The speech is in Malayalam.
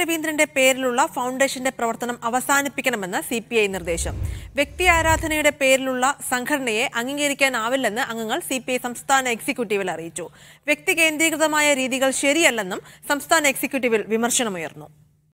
രവീന്ദ്രന്റെ പേരിലുള്ള ഫൗണ്ടേഷന്റെ പ്രവർത്തനം അവസാനിപ്പിക്കണമെന്ന് സി പി ഐ നിർദ്ദേശം വ്യക്തി ആരാധനയുടെ പേരിലുള്ള സംഘടനയെ അംഗീകരിക്കാനാവില്ലെന്ന് അംഗങ്ങൾ സി പി ഐ സംസ്ഥാന എക്സിക്യൂട്ടീവിൽ അറിയിച്ചു വ്യക്തി കേന്ദ്രീകൃതമായ രീതികൾ ശരിയല്ലെന്നും സംസ്ഥാന എക്സിക്യൂട്ടീവിൽ വിമർശനമുയർന്നു